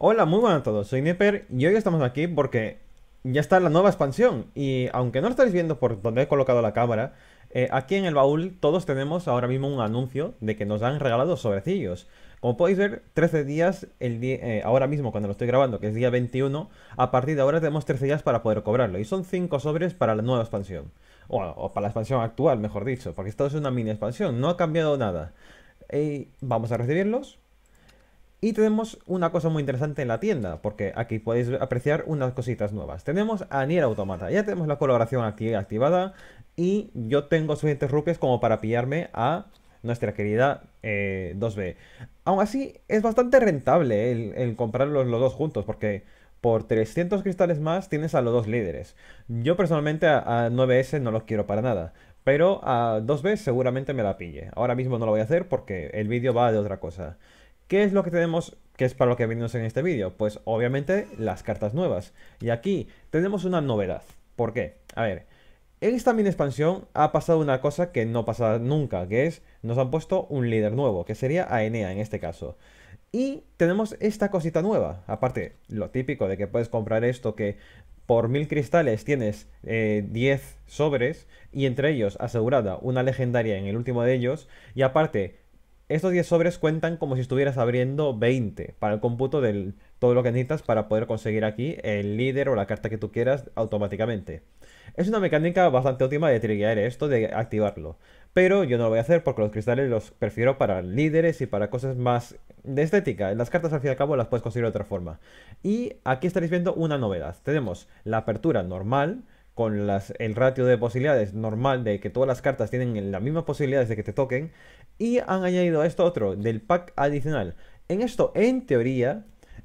Hola, muy buenas a todos, soy Nipper y hoy estamos aquí porque ya está la nueva expansión y aunque no lo estáis viendo por donde he colocado la cámara, eh, aquí en el baúl todos tenemos ahora mismo un anuncio de que nos han regalado sobrecillos. Como podéis ver, 13 días, el eh, ahora mismo cuando lo estoy grabando, que es día 21, a partir de ahora tenemos 13 días para poder cobrarlo y son 5 sobres para la nueva expansión. o para la expansión actual, mejor dicho, porque esto es una mini expansión, no ha cambiado nada. Y eh, vamos a recibirlos y tenemos una cosa muy interesante en la tienda, porque aquí podéis apreciar unas cositas nuevas. Tenemos a Nier Automata, ya tenemos la colaboración activada y yo tengo suficientes rupias como para pillarme a nuestra querida 2B. Eh, Aún así, es bastante rentable eh, el, comprarlos los, dos juntos, porque por 300 cristales más tienes a los dos líderes. Yo personalmente a, 9S no los quiero para nada, pero a 2B seguramente me la pille. Ahora mismo no lo voy a hacer porque el vídeo va de otra cosa. ¿Qué es lo que tenemos que es para lo que venimos en este vídeo? Pues obviamente las cartas nuevas. Y aquí tenemos una novedad. ¿Por qué? A ver, en esta mini expansión ha pasado una cosa que no pasa nunca, que es nos han puesto un líder nuevo, que sería Aenea en este caso. Y tenemos esta cosita nueva, aparte lo típico de que puedes comprar esto que por mil cristales tienes 10 eh, sobres y entre ellos asegurada una legendaria en el último de ellos y aparte estos 10 sobres cuentan como si estuvieras abriendo 20 para el cómputo de todo lo que necesitas para poder conseguir aquí el líder o la carta que tú quieras automáticamente. Es una mecánica bastante óptima de triguear esto, de activarlo. Pero yo no lo voy a hacer porque los cristales los prefiero para líderes y para cosas más de estética. Las cartas al fin y al cabo las puedes conseguir de otra forma. Y aquí estaréis viendo una novedad. Tenemos la apertura normal, con el ratio de posibilidades normal de que todas las cartas tienen las mismas posibilidades de que te toquen, y han añadido esto otro, del pack adicional. En esto, en teoría,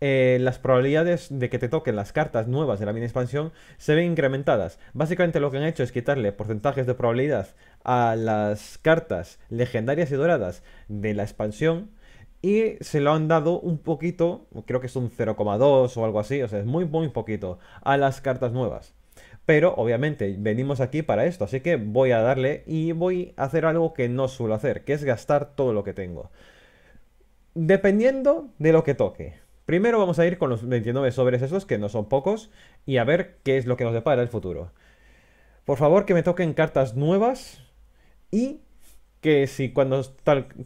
eh, las probabilidades de que te toquen las cartas nuevas de la mini expansión se ven incrementadas. Básicamente lo que han hecho es quitarle porcentajes de probabilidad a las cartas legendarias y doradas de la expansión y se lo han dado un poquito, creo que es un 0,2 o algo así, o sea, es muy, muy poquito, a las cartas nuevas. Pero obviamente venimos aquí para esto, así que voy a darle y voy a hacer algo que no suelo hacer, que es gastar todo lo que tengo. Dependiendo de lo que toque. Primero vamos a ir con los 29 sobres esos, que no son pocos, y a ver qué es lo que nos depara el futuro. Por favor que me toquen cartas nuevas y que si cuando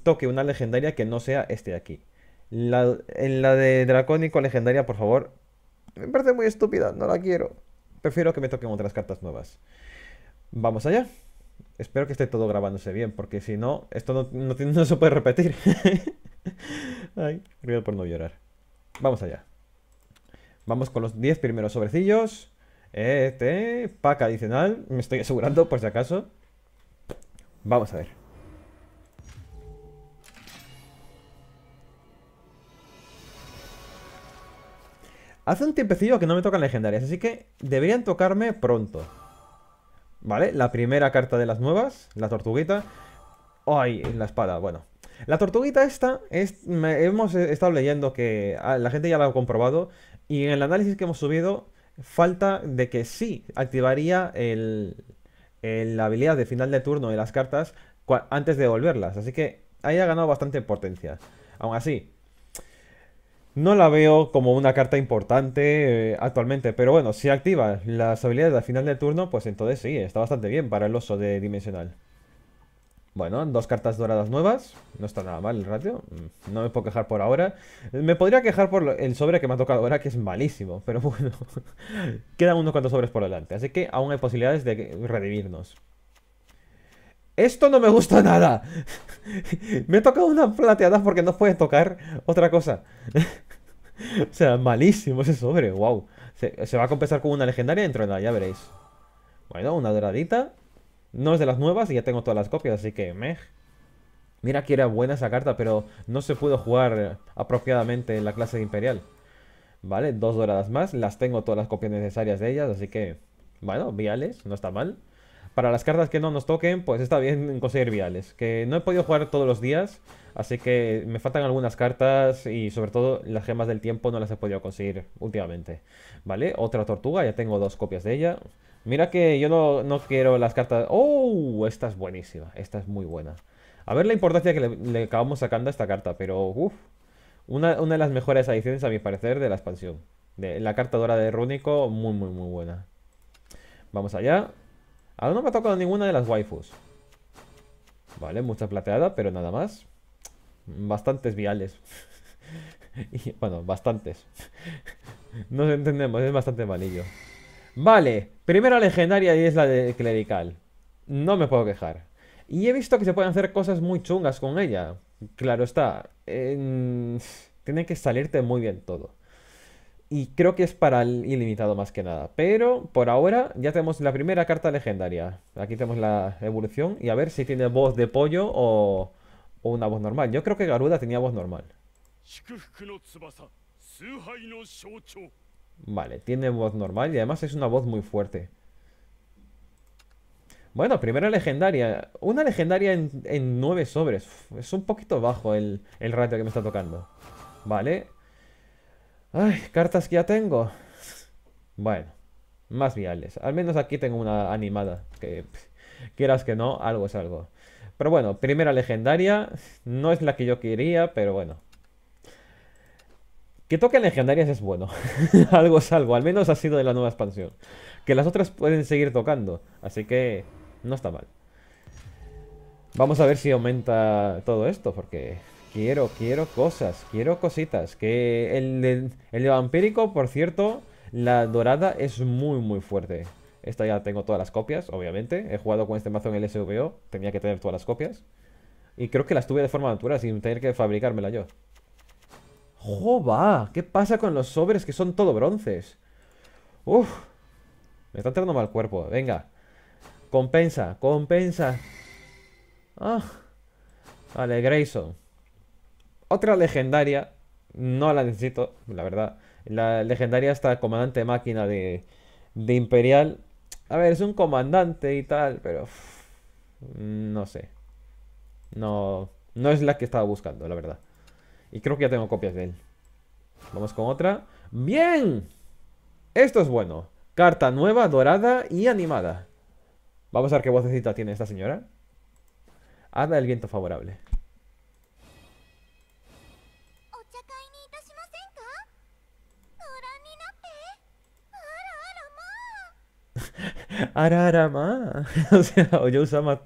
toque una legendaria que no sea este de aquí. La, en la de Dracónico legendaria, por favor. Me parece muy estúpida, no la quiero prefiero que me toquen otras cartas nuevas. Vamos allá. Espero que esté todo grabándose bien, porque si no, esto no, se puede repetir. Ay, río por no llorar. Vamos allá. Vamos con los 10 primeros sobrecillos. Este, pack adicional, me estoy asegurando por si acaso. Vamos a ver. Hace un tiempecillo que no me tocan legendarias, así que deberían tocarme pronto. ¿Vale? La primera carta de las nuevas, la tortuguita. ¡Ay! La espada, bueno. La tortuguita esta, hemos estado leyendo que ah, la gente ya la ha comprobado y en el análisis que hemos subido falta de que sí activaría el, la habilidad de final de turno de las cartas antes de devolverlas. Así que ahí ha ganado bastante potencia. Aún así, no la veo como una carta importante eh, actualmente, pero bueno, si activa las habilidades al final del turno, pues entonces sí, está bastante bien para el oso de dimensional. Bueno, dos cartas doradas nuevas. No está nada mal el ratio. Mm, no me puedo quejar por ahora. Me podría quejar por el sobre que me ha tocado ahora, que es malísimo. Pero bueno, quedan unos cuantos sobres por delante. Así que aún hay posibilidades de redimirnos. Esto no me gusta nada. me he tocado una plateada porque no puede tocar otra cosa. o sea, malísimo ese sobre, wow. Se, va a compensar con una legendaria dentro de nada, ya veréis. Bueno, una doradita. No es de las nuevas y ya tengo todas las copias, así que meh. Mira que era buena esa carta, pero no se pudo jugar apropiadamente en la clase de Imperial. Vale, dos doradas más. Las tengo todas las copias necesarias de ellas, así que... Bueno, viales, no está mal. Para las cartas que no nos toquen, pues está bien conseguir viales. Que no he podido jugar todos los días, así que me faltan algunas cartas y sobre todo las gemas del tiempo no las he podido conseguir últimamente. ¿Vale? Otra tortuga, ya tengo dos copias de ella. Mira que yo no, quiero las cartas... ¡Oh! Esta es buenísima, esta es muy buena. A ver la importancia que le, acabamos sacando a esta carta, pero... Uf, una, de las mejores adiciones, a mi parecer, de la expansión. De, la carta dora de Rúnico, muy, muy, muy buena. Vamos allá. Aún no me ha tocado ninguna de las waifus. Vale, mucha plateada, pero nada más. Bastantes viales. y, bueno, bastantes. Nos entendemos, es bastante malillo. Vale, primera legendaria y es la de clerical. No me puedo quejar. Y he visto que se pueden hacer cosas muy chungas con ella. Claro está. tiene que salirte muy bien todo. Y creo que es para el ilimitado más que nada. Pero por ahora ya tenemos la primera carta legendaria. Aquí tenemos la evolución y a ver si tiene voz de pollo o, una voz normal. Yo creo que Garuda tenía voz normal. Vale, tiene voz normal y además es una voz muy fuerte. Bueno, primera legendaria. Una legendaria en, en 9 sobres. es un poquito bajo el, el ratio que me está tocando. Vale, Ay, cartas que ya tengo. Bueno, más viales. Al menos aquí tengo una animada. Que pues, quieras que no, algo es algo. Pero bueno, primera legendaria. No es la que yo quería, pero bueno. Que toque legendarias es bueno. algo es algo. Al menos ha sido de la nueva expansión. Que las otras pueden seguir tocando. Así que no está mal. Vamos a ver si aumenta todo esto, porque Quiero, quiero cosas, quiero cositas. Que el de, el vampírico, por cierto, la dorada es muy, muy fuerte. Esta ya tengo todas las copias, obviamente. He jugado con este mazo en el SVO, tenía que tener todas las copias. Y creo que las tuve de forma natural, sin tener que fabricármela yo. ¡Joba! ¿Qué pasa con los sobres que son todo bronces? ¡Uf! Me está entrando mal cuerpo. Venga. Compensa, compensa. ¡Ah! Vale, Grayson. Otra legendaria, no la necesito, la verdad. La legendaria está comandante máquina de, de Imperial. A ver, es un comandante y tal, pero... no sé. No, no es la que estaba buscando, la verdad. Y creo que ya tengo copias de él. Vamos con otra. ¡Bien! Esto es bueno. Carta nueva, dorada y animada. Vamos a ver qué vocecita tiene esta señora. Hada el viento favorable. Ararama. o sea, yo Usama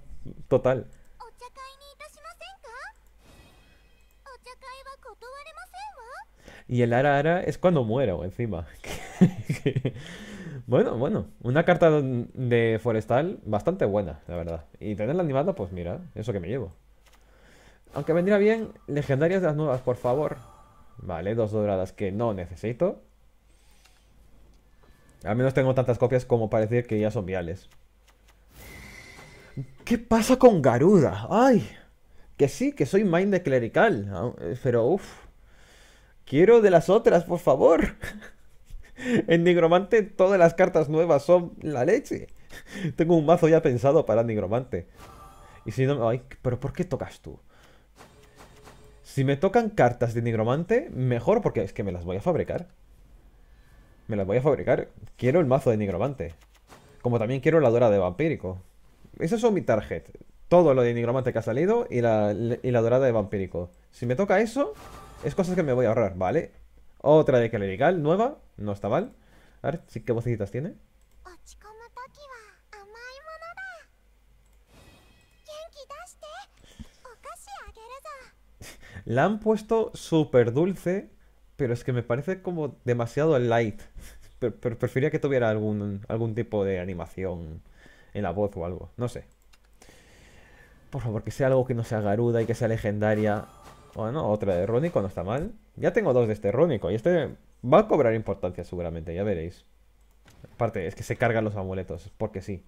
total. Y el ara ara es cuando muero, encima. bueno, bueno, una carta de forestal bastante buena, la verdad. Y tenerla animada, pues mira, eso que me llevo. Aunque vendría bien, legendarias de las nuevas, por favor. Vale, dos doradas que no necesito. Al menos tengo tantas copias como parecer que ya son viales. ¿Qué pasa con Garuda? ¡Ay! Que sí, que soy mind de clerical. Ah, eh, pero uff. Quiero de las otras, por favor. En Nigromante todas las cartas nuevas son la leche. Tengo un mazo ya pensado para Nigromante. Y si no... Ay, pero ¿por qué tocas tú? Si me tocan cartas de Nigromante, mejor porque es que me las voy a fabricar. Me las voy a fabricar. Quiero el mazo de nigromante. Como también quiero la dorada de vampírico. Esos son mi target. Todo lo de nigromante que ha salido y la, dorada de vampírico. Si me toca eso, es cosas que me voy a ahorrar, ¿vale? Otra de clerical, nueva. No está mal. A ver, ¿qué vocecitas tiene? La han puesto súper dulce, pero es que me parece como demasiado light pre preferiría que tuviera algún, algún tipo de animación en la voz o algo. No sé. Por favor, que sea algo que no sea Garuda y que sea legendaria. Bueno, otra de Rónico, no está mal. Ya tengo dos de este Rónico y este va a cobrar importancia seguramente, ya veréis. Aparte, es que se cargan los amuletos, porque sí.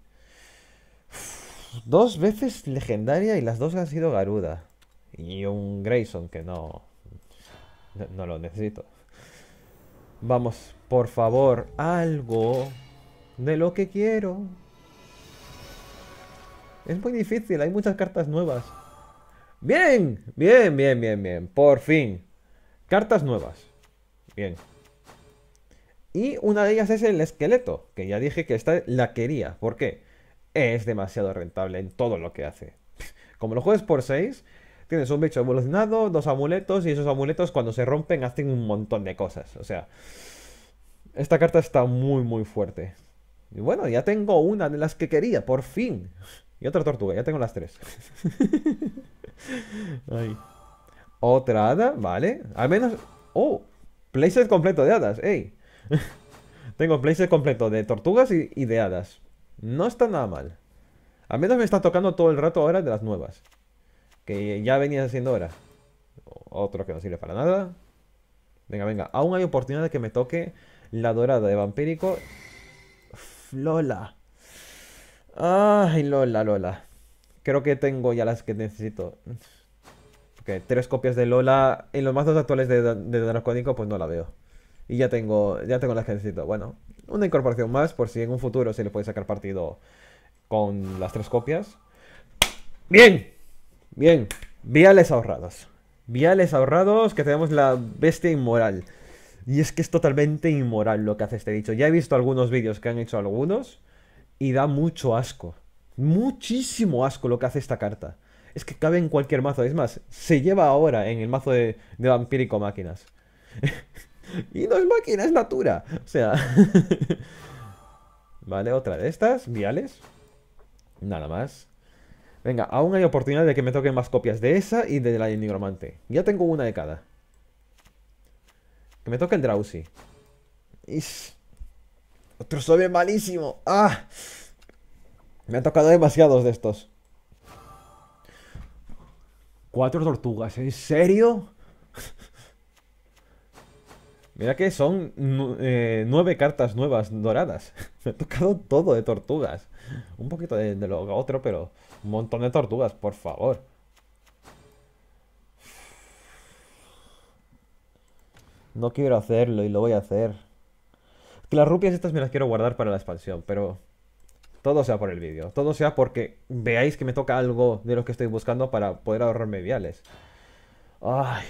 dos veces legendaria y las dos han sido Garuda. Y un Grayson que No, no lo necesito. Vamos, por favor, algo de lo que quiero. Es muy difícil, hay muchas cartas nuevas. Bien, bien, bien, bien, bien. Por fin. Cartas nuevas. Bien. Y una de ellas es el esqueleto, que ya dije que esta la quería. ¿Por qué? Es demasiado rentable en todo lo que hace. Como lo juegas por 6, tienes un bicho evolucionado, dos amuletos, y esos amuletos cuando se rompen hacen un montón de cosas. O sea, esta carta está muy, muy fuerte. Y bueno, ya tengo una de las que quería, por fin. Y otra tortuga, ya tengo las tres. Ay. Otra hada, vale. Al menos... ¡Oh! Playset completo de hadas, ¡ey! tengo playset completo de tortugas y, de hadas. No está nada mal. Al menos me está tocando todo el rato ahora de las nuevas. Que ya venía haciendo ahora. Otro que no sirve para nada. Venga, venga. Aún hay oportunidad de que me toque la dorada de vampírico. Lola. Ay, Lola, Lola. Creo que tengo ya las que necesito. tres copias de Lola. En los mazos actuales de, de Dracónico, pues no la veo. Y ya tengo, ya tengo las que necesito. Bueno, una incorporación más por si en un futuro se le puede sacar partido con las tres copias. ¡Bien! Bien. Viales ahorrados. Viales ahorrados que tenemos la bestia inmoral. Y es que es totalmente inmoral lo que hace este dicho. Ya he visto algunos vídeos que han hecho algunos y da mucho asco. Muchísimo asco lo que hace esta carta. Es que cabe en cualquier mazo. Es más, se lleva ahora en el mazo de, vampírico máquinas. y no es máquina, es natura. O sea... vale, otra de estas. Viales. Nada más. Venga, aún hay oportunidad de que me toquen más copias de esa y de la de nigromante. Ya tengo una de cada. Que me toque el Drowsy. Otro sobe malísimo. ¡Ah! Me han tocado demasiados de estos. Cuatro tortugas, ¿en serio? Mira que son eh, nueve cartas nuevas doradas. Me ha tocado todo de tortugas. Un poquito de lo otro, pero un montón de tortugas, por favor. No quiero hacerlo y lo voy a hacer. Que las rupias estas me las quiero guardar para la expansión, pero... Todo sea por el vídeo. Todo sea porque veáis que me toca algo de lo que estoy buscando para poder ahorrarme viales. Ay,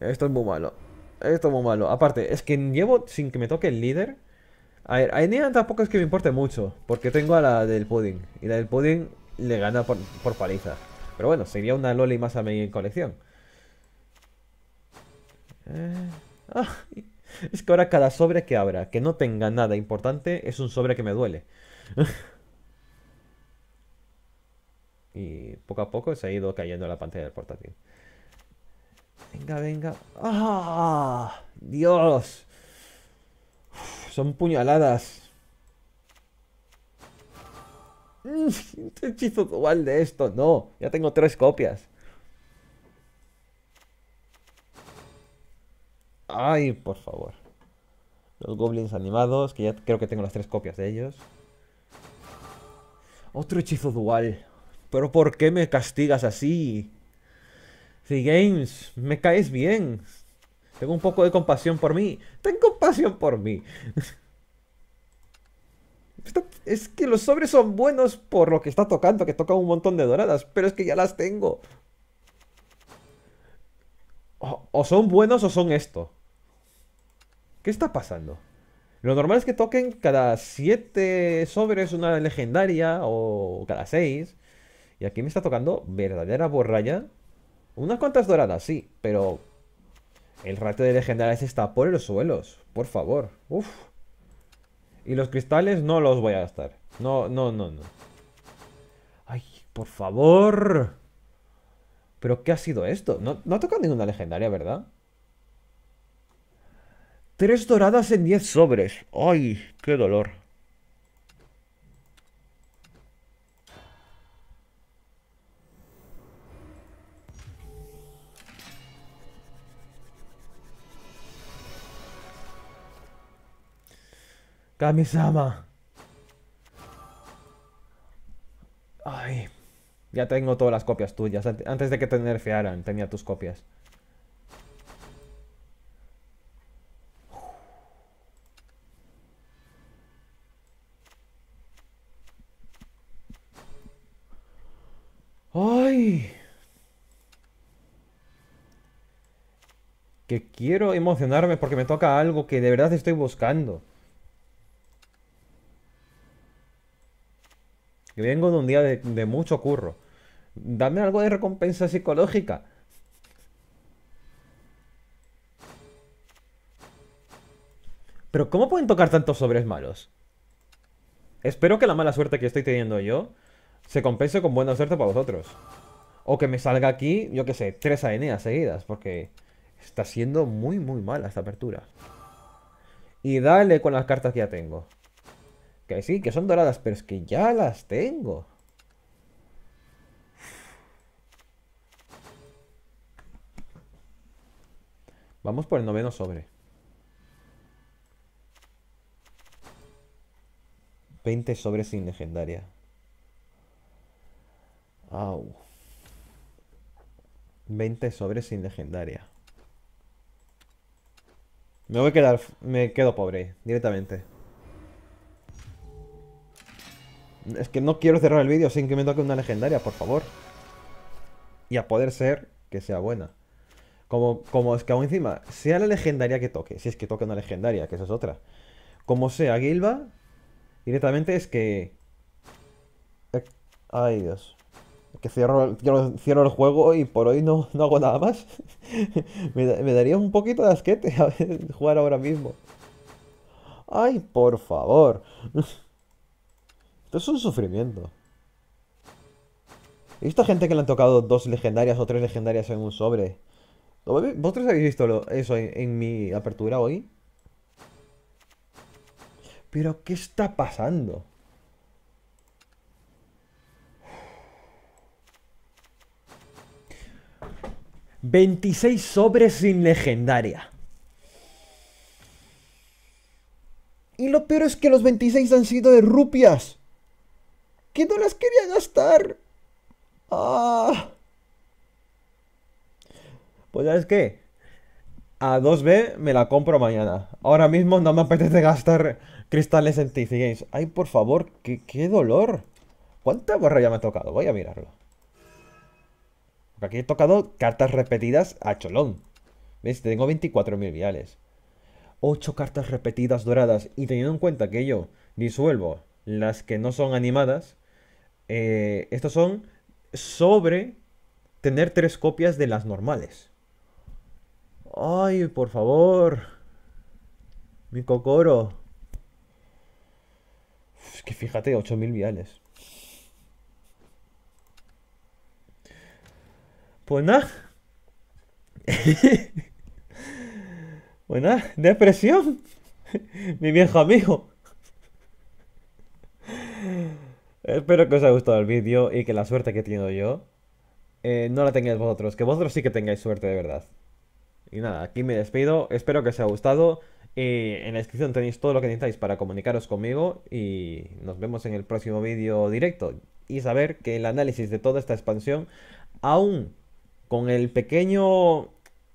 esto es muy malo. Esto es muy malo. Aparte, es que llevo sin que me toque el líder. A ver, a tampoco es que me importe mucho. Porque tengo a la del pudding. Y la del pudding le gana por, paliza. Pero bueno, sería una loli más a mi colección. Eh... es que ahora cada sobre que abra, que no tenga nada importante, es un sobre que me duele. y poco a poco se ha ido cayendo la pantalla del portátil. Venga, venga. ¡Ah! ¡Dios! son puñaladas. Este hechizo dual de esto, no. Ya tengo tres copias. Ay, por favor. Los goblins animados, que ya creo que tengo las tres copias de ellos. Otro hechizo dual. ¿Pero por qué me castigas así? si Games, me caes bien. Tengo un poco de compasión por mí. Ten compasión por mí. Es que los sobres son buenos por lo que está tocando, que toca un montón de doradas, pero es que ya las tengo. o son buenos o son esto. ¿Qué está pasando? Lo normal es que toquen cada siete sobres una legendaria o cada seis Y aquí me está tocando verdadera borralla. Unas cuantas doradas, sí, pero el rato de legendarias está por los suelos, por favor. Uf. Y los cristales no los voy a gastar. No, no, no, no. Ay, por favor. ¿Pero qué ha sido esto? No, no ha tocado ninguna legendaria, ¿verdad? Tres doradas en diez sobres. ¡Ay, qué dolor! Kamisama. Ay. Ya tengo todas las copias tuyas. Antes de que te nerfearan, tenía tus copias. que quiero emocionarme porque me toca algo que de verdad estoy buscando. Que vengo de un día de, de mucho curro. Dame algo de recompensa psicológica. Pero ¿cómo pueden tocar tantos sobres malos? Espero que la mala suerte que estoy teniendo yo se compense con buena suerte para vosotros. O que me salga aquí, yo qué sé, tres aeneas seguidas, porque está siendo muy, muy mala esta apertura. Y dale con las cartas que ya tengo. Que sí, que son doradas, pero es que ya las tengo. Vamos por el noveno sobre. 20 sobres sin legendaria. Au. 20 sobres sin legendaria. Me voy a quedar... Me quedo pobre, directamente. Es que no quiero cerrar el vídeo sin que me toque una legendaria, por favor. Y a poder ser que sea buena. Como, como es que aún encima, sea la legendaria que toque, si es que toque una legendaria, que esa es otra. Como sea Gilba, directamente es que... Eh, ay, Dios que cierro, el juego y por hoy no, no hago nada más. me, daría un poquito de asquete jugar ahora mismo. ¡Ay, por favor! Esto es un sufrimiento. He visto gente que le han tocado dos legendarias o tres legendarias en un sobre. ¿Vosotros habéis visto eso en mi apertura hoy? ¿Pero qué está pasando? 26 sobres sin legendaria. Y lo peor es que los 26 han sido de rupias. Que no las quería gastar. Ah. Pues es que A 2B me la compro mañana. Ahora mismo no me apetece gastar cristales en TC Games. Ay, por favor, qué, dolor. ¿Cuánta borra ya me ha tocado? Voy a mirarlo aquí he tocado cartas repetidas a cholón. ¿Ves? Tengo 24.000 viales. 8 cartas repetidas doradas. Y teniendo en cuenta que yo disuelvo las que no son animadas, eh, estos son sobre tener tres copias de las normales. Ay, por favor. Mi cocoro. Es que fíjate, 8.000 viales. Pues nada. pues nada, depresión. Mi viejo amigo. Espero que os haya gustado el vídeo y que la suerte que he tenido yo eh, no la tengáis vosotros, que vosotros sí que tengáis suerte de verdad. Y nada, aquí me despido, espero que os haya gustado y en la descripción tenéis todo lo que necesitáis para comunicaros conmigo y nos vemos en el próximo vídeo directo y saber que el análisis de toda esta expansión aún con el pequeño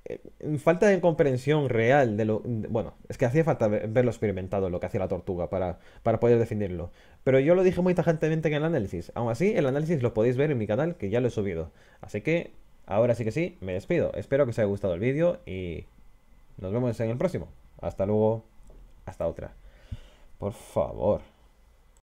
eh, falta de comprensión real de lo... bueno, es que hacía falta verlo experimentado, lo que hacía la tortuga, para, para poder definirlo. Pero yo lo dije muy tajantemente en el análisis. Aún así, el análisis lo podéis ver en mi canal, que ya lo he subido. Así que, ahora sí que sí, me despido. Espero que os haya gustado el vídeo y nos vemos en el próximo. Hasta luego, hasta otra. Por favor.